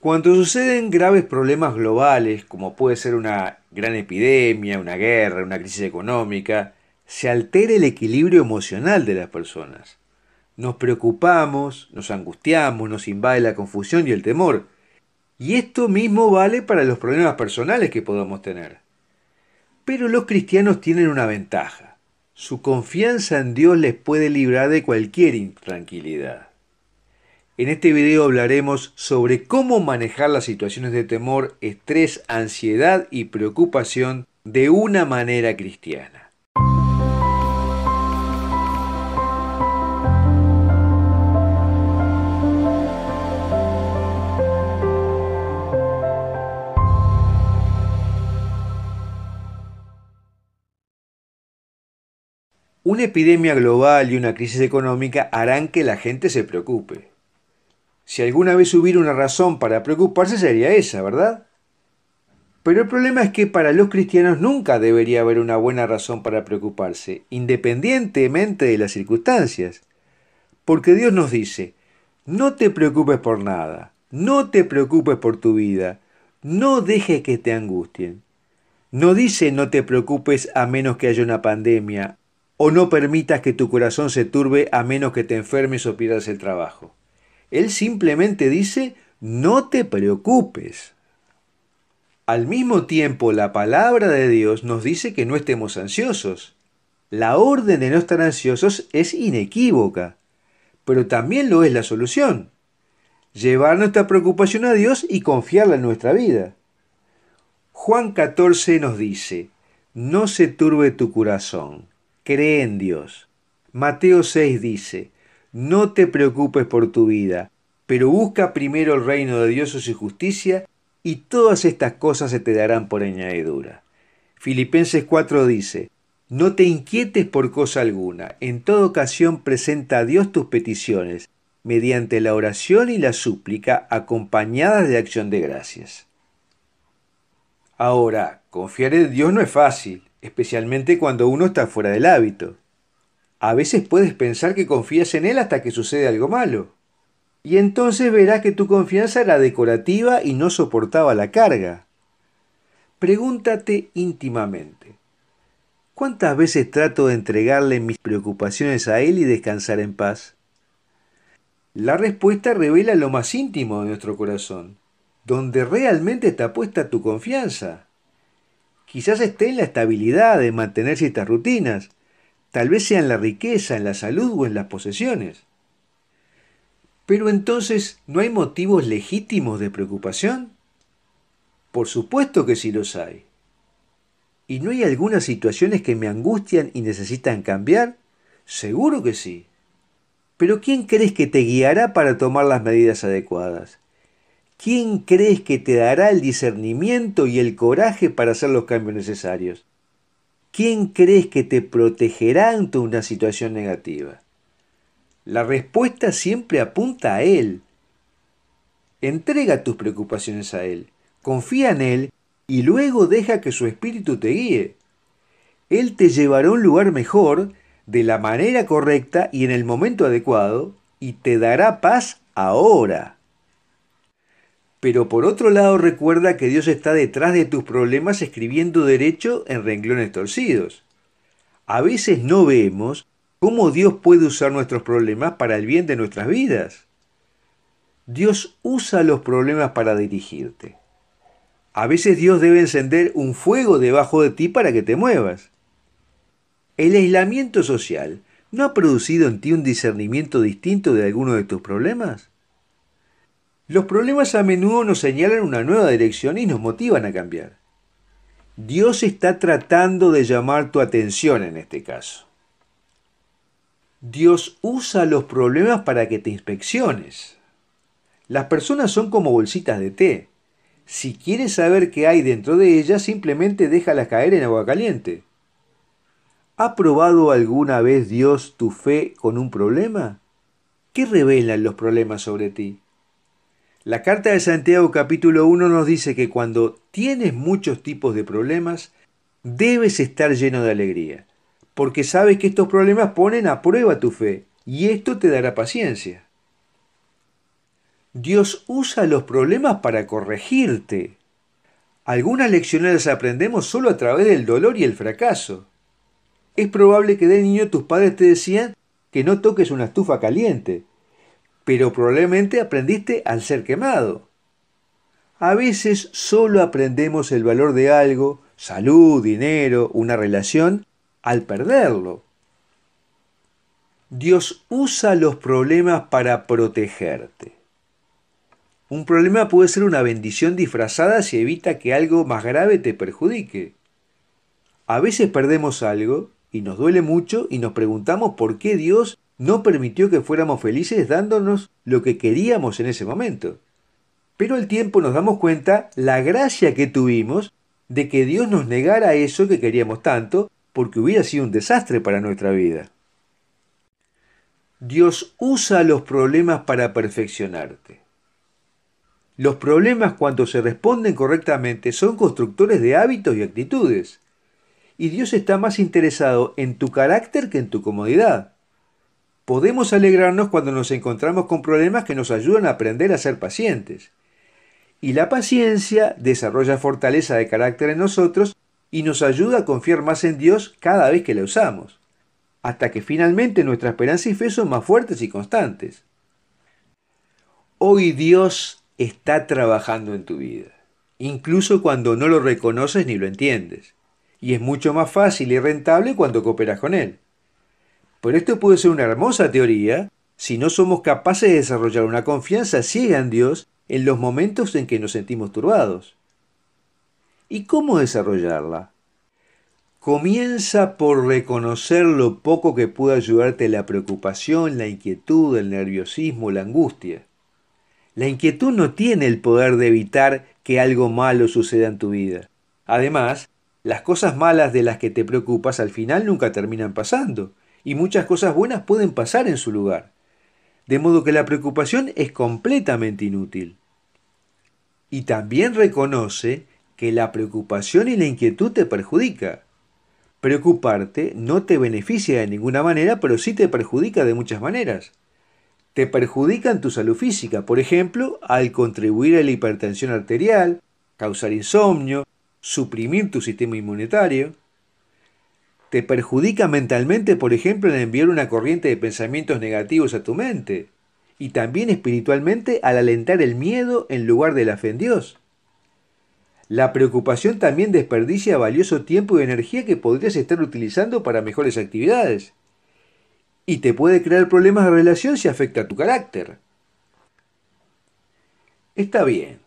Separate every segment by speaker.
Speaker 1: Cuando suceden graves problemas globales, como puede ser una gran epidemia, una guerra, una crisis económica, se altera el equilibrio emocional de las personas. Nos preocupamos, nos angustiamos, nos invade la confusión y el temor. Y esto mismo vale para los problemas personales que podamos tener. Pero los cristianos tienen una ventaja. Su confianza en Dios les puede librar de cualquier intranquilidad. En este video hablaremos sobre cómo manejar las situaciones de temor, estrés, ansiedad y preocupación de una manera cristiana. Una epidemia global y una crisis económica harán que la gente se preocupe. Si alguna vez hubiera una razón para preocuparse sería esa, ¿verdad? Pero el problema es que para los cristianos nunca debería haber una buena razón para preocuparse, independientemente de las circunstancias. Porque Dios nos dice, no te preocupes por nada, no te preocupes por tu vida, no dejes que te angustien. No dice no te preocupes a menos que haya una pandemia, o no permitas que tu corazón se turbe a menos que te enfermes o pierdas el trabajo. Él simplemente dice, no te preocupes. Al mismo tiempo, la palabra de Dios nos dice que no estemos ansiosos. La orden de no estar ansiosos es inequívoca, pero también lo es la solución. Llevar nuestra preocupación a Dios y confiarla en nuestra vida. Juan 14 nos dice, no se turbe tu corazón, cree en Dios. Mateo 6 dice, no te preocupes por tu vida, pero busca primero el reino de Dios y su justicia, y todas estas cosas se te darán por añadidura. Filipenses 4 dice, No te inquietes por cosa alguna, en toda ocasión presenta a Dios tus peticiones, mediante la oración y la súplica acompañadas de acción de gracias. Ahora, confiar en Dios no es fácil, especialmente cuando uno está fuera del hábito. A veces puedes pensar que confías en él hasta que sucede algo malo. Y entonces verás que tu confianza era decorativa y no soportaba la carga. Pregúntate íntimamente. ¿Cuántas veces trato de entregarle mis preocupaciones a él y descansar en paz? La respuesta revela lo más íntimo de nuestro corazón, donde realmente está puesta tu confianza. Quizás esté en la estabilidad de mantener ciertas rutinas, Tal vez sea en la riqueza, en la salud o en las posesiones. Pero entonces, ¿no hay motivos legítimos de preocupación? Por supuesto que sí los hay. ¿Y no hay algunas situaciones que me angustian y necesitan cambiar? Seguro que sí. Pero ¿quién crees que te guiará para tomar las medidas adecuadas? ¿Quién crees que te dará el discernimiento y el coraje para hacer los cambios necesarios? ¿Quién crees que te protegerá ante una situación negativa? La respuesta siempre apunta a Él. Entrega tus preocupaciones a Él, confía en Él y luego deja que su espíritu te guíe. Él te llevará a un lugar mejor, de la manera correcta y en el momento adecuado, y te dará paz ahora. Pero por otro lado recuerda que Dios está detrás de tus problemas escribiendo derecho en renglones torcidos. A veces no vemos cómo Dios puede usar nuestros problemas para el bien de nuestras vidas. Dios usa los problemas para dirigirte. A veces Dios debe encender un fuego debajo de ti para que te muevas. El aislamiento social ¿no ha producido en ti un discernimiento distinto de alguno de tus problemas? Los problemas a menudo nos señalan una nueva dirección y nos motivan a cambiar. Dios está tratando de llamar tu atención en este caso. Dios usa los problemas para que te inspecciones. Las personas son como bolsitas de té. Si quieres saber qué hay dentro de ellas, simplemente déjalas caer en agua caliente. ¿Ha probado alguna vez Dios tu fe con un problema? ¿Qué revelan los problemas sobre ti? La carta de Santiago capítulo 1 nos dice que cuando tienes muchos tipos de problemas, debes estar lleno de alegría, porque sabes que estos problemas ponen a prueba tu fe y esto te dará paciencia. Dios usa los problemas para corregirte. Algunas lecciones las aprendemos solo a través del dolor y el fracaso. Es probable que de niño tus padres te decían que no toques una estufa caliente, pero probablemente aprendiste al ser quemado. A veces solo aprendemos el valor de algo, salud, dinero, una relación, al perderlo. Dios usa los problemas para protegerte. Un problema puede ser una bendición disfrazada si evita que algo más grave te perjudique. A veces perdemos algo y nos duele mucho y nos preguntamos por qué Dios no permitió que fuéramos felices dándonos lo que queríamos en ese momento. Pero al tiempo nos damos cuenta la gracia que tuvimos de que Dios nos negara eso que queríamos tanto, porque hubiera sido un desastre para nuestra vida. Dios usa los problemas para perfeccionarte. Los problemas cuando se responden correctamente son constructores de hábitos y actitudes. Y Dios está más interesado en tu carácter que en tu comodidad. Podemos alegrarnos cuando nos encontramos con problemas que nos ayudan a aprender a ser pacientes. Y la paciencia desarrolla fortaleza de carácter en nosotros y nos ayuda a confiar más en Dios cada vez que la usamos, hasta que finalmente nuestra esperanza y fe son más fuertes y constantes. Hoy Dios está trabajando en tu vida, incluso cuando no lo reconoces ni lo entiendes, y es mucho más fácil y rentable cuando cooperas con Él. Pero esto puede ser una hermosa teoría si no somos capaces de desarrollar una confianza ciega en Dios en los momentos en que nos sentimos turbados. ¿Y cómo desarrollarla? Comienza por reconocer lo poco que puede ayudarte la preocupación, la inquietud, el nerviosismo, la angustia. La inquietud no tiene el poder de evitar que algo malo suceda en tu vida. Además, las cosas malas de las que te preocupas al final nunca terminan pasando y muchas cosas buenas pueden pasar en su lugar. De modo que la preocupación es completamente inútil. Y también reconoce que la preocupación y la inquietud te perjudica. Preocuparte no te beneficia de ninguna manera, pero sí te perjudica de muchas maneras. Te perjudica en tu salud física, por ejemplo, al contribuir a la hipertensión arterial, causar insomnio, suprimir tu sistema inmunitario, te perjudica mentalmente, por ejemplo, en enviar una corriente de pensamientos negativos a tu mente, y también espiritualmente al alentar el miedo en lugar de la fe en Dios. La preocupación también desperdicia valioso tiempo y energía que podrías estar utilizando para mejores actividades. Y te puede crear problemas de relación si afecta a tu carácter. Está bien.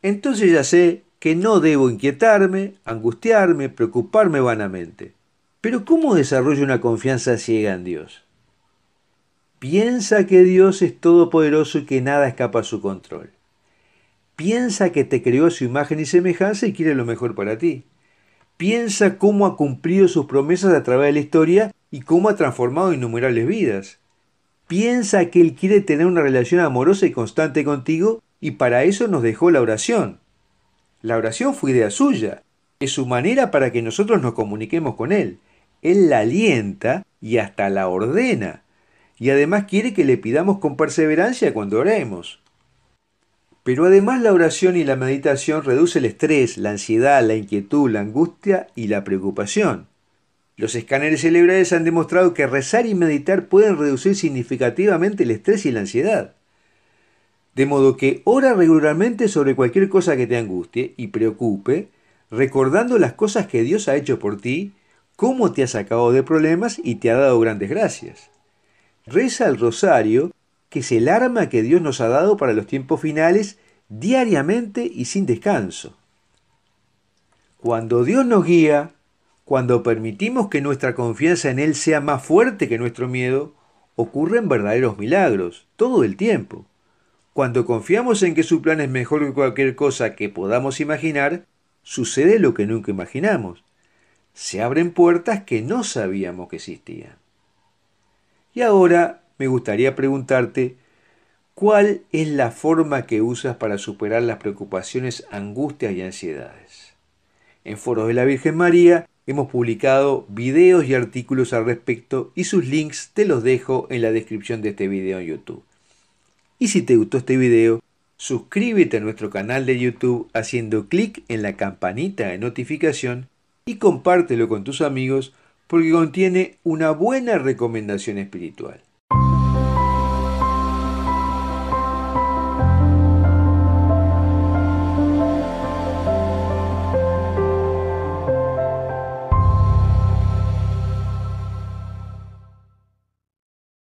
Speaker 1: Entonces ya sé que no debo inquietarme, angustiarme, preocuparme vanamente. Pero ¿cómo desarrolla una confianza ciega en Dios? Piensa que Dios es todopoderoso y que nada escapa a su control. Piensa que te creó su imagen y semejanza y quiere lo mejor para ti. Piensa cómo ha cumplido sus promesas a través de la historia y cómo ha transformado innumerables vidas. Piensa que Él quiere tener una relación amorosa y constante contigo y para eso nos dejó la oración. La oración fue idea suya, es su manera para que nosotros nos comuniquemos con Él. Él la alienta y hasta la ordena. Y además quiere que le pidamos con perseverancia cuando oremos. Pero además la oración y la meditación reduce el estrés, la ansiedad, la inquietud, la angustia y la preocupación. Los escáneres cerebrales han demostrado que rezar y meditar pueden reducir significativamente el estrés y la ansiedad. De modo que ora regularmente sobre cualquier cosa que te angustie y preocupe, recordando las cosas que Dios ha hecho por ti cómo te ha sacado de problemas y te ha dado grandes gracias. Reza el rosario, que es el arma que Dios nos ha dado para los tiempos finales diariamente y sin descanso. Cuando Dios nos guía, cuando permitimos que nuestra confianza en Él sea más fuerte que nuestro miedo, ocurren verdaderos milagros, todo el tiempo. Cuando confiamos en que su plan es mejor que cualquier cosa que podamos imaginar, sucede lo que nunca imaginamos se abren puertas que no sabíamos que existían. Y ahora me gustaría preguntarte, ¿cuál es la forma que usas para superar las preocupaciones, angustias y ansiedades? En Foros de la Virgen María hemos publicado videos y artículos al respecto y sus links te los dejo en la descripción de este video en YouTube. Y si te gustó este video, suscríbete a nuestro canal de YouTube haciendo clic en la campanita de notificación y compártelo con tus amigos porque contiene una buena recomendación espiritual.